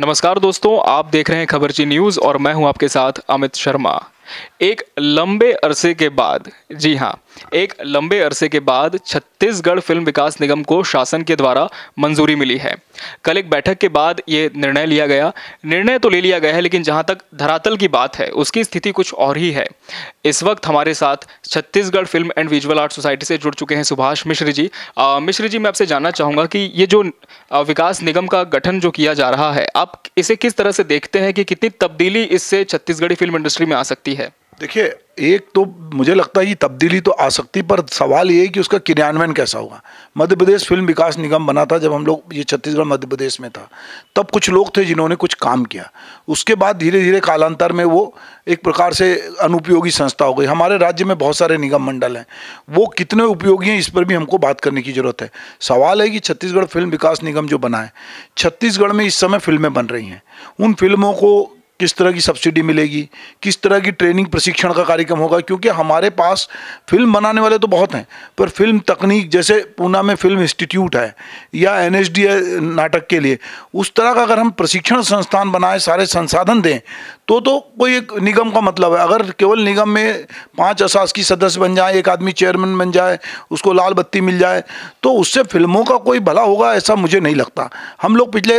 नमस्कार दोस्तों आप देख रहे हैं खबरची न्यूज़ और मैं हूं आपके साथ अमित शर्मा एक लंबे अरसे के बाद जी हाँ एक लंबे अरसे के बाद छत्तीसगढ़ फिल्म विकास निगम को शासन के द्वारा मंजूरी मिली है कल एक बैठक के बाद ये निर्णय लिया गया निर्णय तो ले लिया गया है लेकिन जहाँ तक धरातल की बात है उसकी स्थिति कुछ और ही है इस वक्त हमारे साथ Chhattisgarh film and visual art society से जुड़ चुके हैं सुभाष मिश्र जी मिश्र जी मैं आपसे जानना चाहूँगा कि ये जो विकास निगम का गठन जो किया जा रहा है आप इसे किस तरह से देखते हैं कि कितनी तब्दीली इससे छत्तीसगढ़ी फिल्म इंडस्ट्री में आ सकती है देखिए एक तो मुझे लगता है ये तब्दीली तो आ सकती पर सवाल ये है कि उसका क्रियान्वयन कैसा होगा मध्य प्रदेश फिल्म विकास निगम बना था जब हम लोग ये छत्तीसगढ़ मध्य प्रदेश में था तब कुछ लोग थे जिन्होंने कुछ काम किया उसके बाद धीरे धीरे कालांतर में वो एक प्रकार से अनुपयोगी संस्था हो गई हमारे राज्य में बहुत सारे निगम मंडल हैं वो कितने उपयोगी हैं इस पर भी हमको बात करने की ज़रूरत है सवाल है कि छत्तीसगढ़ फिल्म विकास निगम जो बना है छत्तीसगढ़ में इस समय फिल्में बन रही हैं उन फिल्मों को किस तरह की सब्सिडी मिलेगी किस तरह की ट्रेनिंग प्रशिक्षण का कार्यक्रम होगा क्योंकि हमारे पास फिल्म बनाने वाले तो बहुत हैं पर फिल्म तकनीक जैसे पूना में फिल्म इंस्टीट्यूट है या एन नाटक के लिए उस तरह का अगर हम प्रशिक्षण संस्थान बनाएं सारे संसाधन दें तो तो कोई एक निगम का मतलब है अगर केवल निगम में पाँच असास की सदस्य बन जाए एक आदमी चेयरमैन बन जाए उसको लाल बत्ती मिल जाए तो उससे फिल्मों का कोई भला होगा ऐसा मुझे नहीं लगता हम लोग पिछले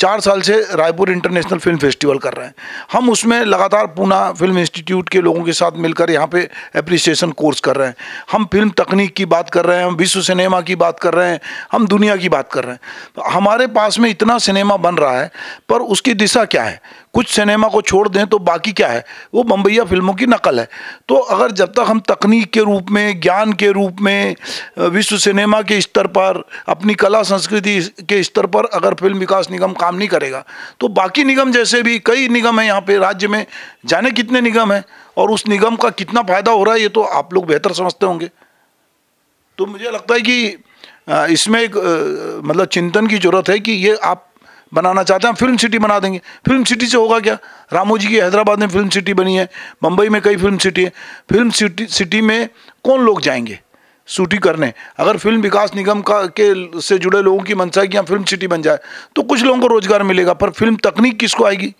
चार साल से रायपुर इंटरनेशनल फिल्म फेस्टिवल कर रहे हैं हम उसमें लगातार पूना फिल्म इंस्टीट्यूट के लोगों के साथ मिलकर यहाँ पे अप्रिसिएशन कोर्स कर रहे हैं हम फिल्म तकनीक की बात कर रहे हैं हम विश्व सिनेमा की बात कर रहे हैं हम दुनिया की बात कर रहे हैं तो हमारे पास में इतना सिनेमा बन रहा है पर उसकी दिशा क्या है कुछ सिनेमा को छोड़ दें तो बाकी क्या है वो बम्बैया फिल्मों की नकल है तो अगर जब तक हम तकनीक के रूप में ज्ञान के रूप में विश्व सिनेमा के स्तर पर अपनी कला संस्कृति के स्तर पर अगर फिल्म विकास निगम काम नहीं करेगा तो बाकी निगम जैसे भी कई निगम हैं यहाँ पर राज्य में जाने कितने निगम हैं और उस निगम का कितना फ़ायदा हो रहा है ये तो आप लोग बेहतर समझते होंगे तो मुझे लगता है कि इसमें एक मतलब चिंतन की ज़रूरत है कि ये आप बनाना चाहते हैं फिल्म सिटी बना देंगे फिल्म सिटी से होगा क्या रामोजी की हैदराबाद में फिल्म सिटी बनी है मुंबई में कई फिल्म सिटी है फिल्म सिटी सिटी में कौन लोग जाएंगे शूटिंग करने अगर फिल्म विकास निगम का के से जुड़े लोगों की मंशा कि यहाँ फिल्म सिटी बन जाए तो कुछ लोगों को रोजगार मिलेगा पर फिल्म तकनीक किसको आएगी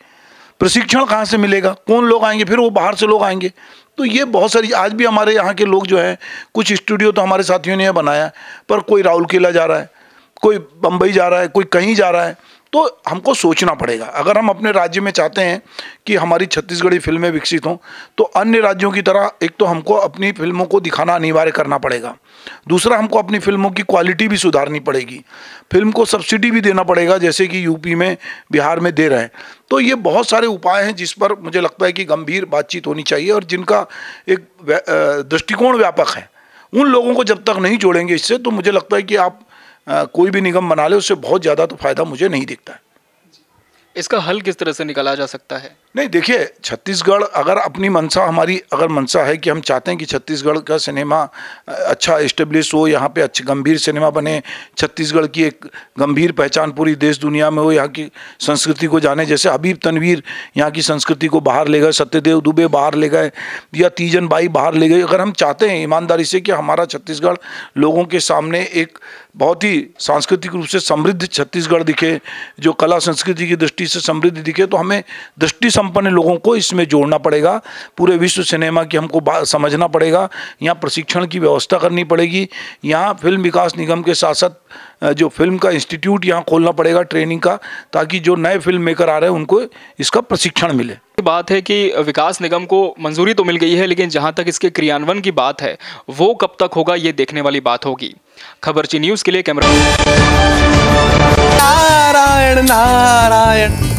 प्रशिक्षण कहाँ से मिलेगा कौन लोग आएंगे फिर वो बाहर से लोग आएंगे तो ये बहुत सारी आज भी हमारे यहाँ के लोग जो हैं कुछ स्टूडियो तो हमारे साथियों ने बनाया पर कोई राहुल किला जा रहा है कोई बम्बई जा रहा है कोई कहीं जा रहा है तो हमको सोचना पड़ेगा अगर हम अपने राज्य में चाहते हैं कि हमारी छत्तीसगढ़ी फिल्में विकसित हों तो अन्य राज्यों की तरह एक तो हमको अपनी फिल्मों को दिखाना अनिवार्य करना पड़ेगा दूसरा हमको अपनी फिल्मों की क्वालिटी भी सुधारनी पड़ेगी फिल्म को सब्सिडी भी देना पड़ेगा जैसे कि यूपी में बिहार में दे रहे हैं तो ये बहुत सारे उपाय हैं जिस पर मुझे लगता है कि गंभीर बातचीत होनी चाहिए और जिनका एक दृष्टिकोण व्यापक है उन लोगों को जब तक नहीं जोड़ेंगे इससे तो मुझे लगता है कि आप कोई भी निगम बना ले उससे बहुत ज़्यादा तो फायदा मुझे नहीं दिखता है इसका हल किस तरह से निकाला जा सकता है नहीं देखिए छत्तीसगढ़ अगर अपनी मनसा हमारी अगर मनसा है कि हम चाहते हैं कि छत्तीसगढ़ का सिनेमा अच्छा इस्टेब्लिश हो यहाँ पे अच्छे गंभीर सिनेमा बने छत्तीसगढ़ की एक गंभीर पहचान पूरी देश दुनिया में हो यहाँ की संस्कृति को जाने जैसे हबीब तनवीर यहाँ की संस्कृति को बाहर ले गए सत्यदेव दुबे बाहर ले गए या तीजन बाई बाहर ले गए अगर हम चाहते हैं ईमानदारी से कि हमारा छत्तीसगढ़ लोगों के सामने एक बहुत ही सांस्कृतिक रूप से समृद्ध छत्तीसगढ़ दिखे जो कला संस्कृति की दृष्टि से समृद्ध दिखे तो हमें दृष्टि संपन्न लोगों को इसमें जोड़ना पड़ेगा पूरे विश्व सिनेमा की हमको समझना पड़ेगा यहाँ प्रशिक्षण की व्यवस्था करनी पड़ेगी यहाँ फिल्म विकास निगम के साथ साथ जो फिल्म का इंस्टीट्यूट यहाँ खोलना पड़ेगा ट्रेनिंग का ताकि जो नए फिल्म मेकर आ रहे हैं उनको इसका प्रशिक्षण मिले बात है कि विकास निगम को मंजूरी तो मिल गई है लेकिन जहां तक इसके क्रियान्वयन की बात है वो कब तक होगा ये देखने वाली बात होगी खबरची न्यूज़ के लिए कैमरा नारायण नारायण